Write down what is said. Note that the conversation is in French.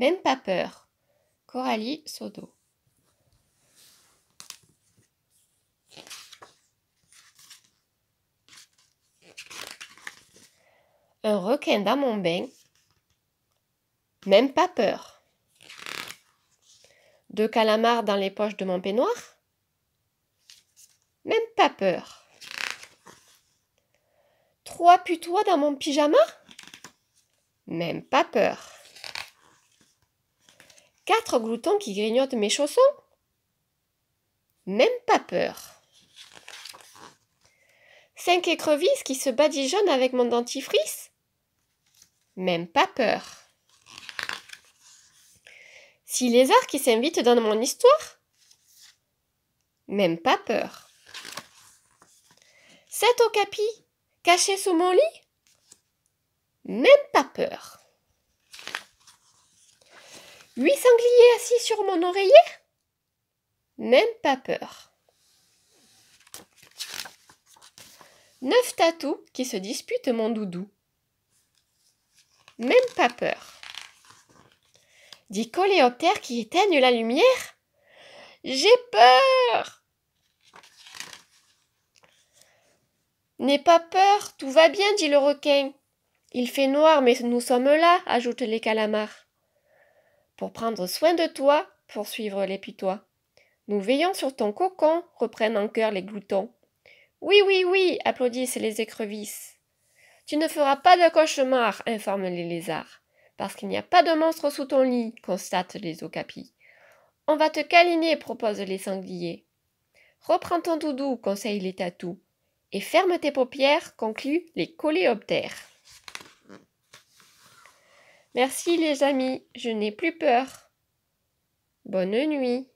Même pas peur. Coralie Sodo. Un requin dans mon bain. Même pas peur. Deux calamars dans les poches de mon peignoir. Même pas peur. Trois putois dans mon pyjama. Même pas peur. Quatre gloutons qui grignotent mes chaussons Même pas peur. Cinq écrevisses qui se badigeonnent avec mon dentifrice Même pas peur. Six lézards qui s'invitent dans mon histoire Même pas peur. Sept okapis cachés sous mon lit Même pas peur. Huit sangliers assis sur mon oreiller Même pas peur. Neuf tatous qui se disputent mon doudou. Même pas peur. Dix coléoptères qui éteignent la lumière J'ai peur N'aie pas peur, tout va bien, dit le requin. Il fait noir, mais nous sommes là, ajoutent les calamars pour prendre soin de toi, poursuivre les putois. Nous veillons sur ton cocon, reprennent en chœur les gloutons. Oui, oui, oui, applaudissent les écrevisses. Tu ne feras pas de cauchemar, informent les lézards, parce qu'il n'y a pas de monstre sous ton lit, constatent les okapis. On va te câliner, proposent les sangliers. Reprends ton doudou, conseillent les tatous, et ferme tes paupières, concluent les coléoptères. Merci les amis, je n'ai plus peur. Bonne nuit.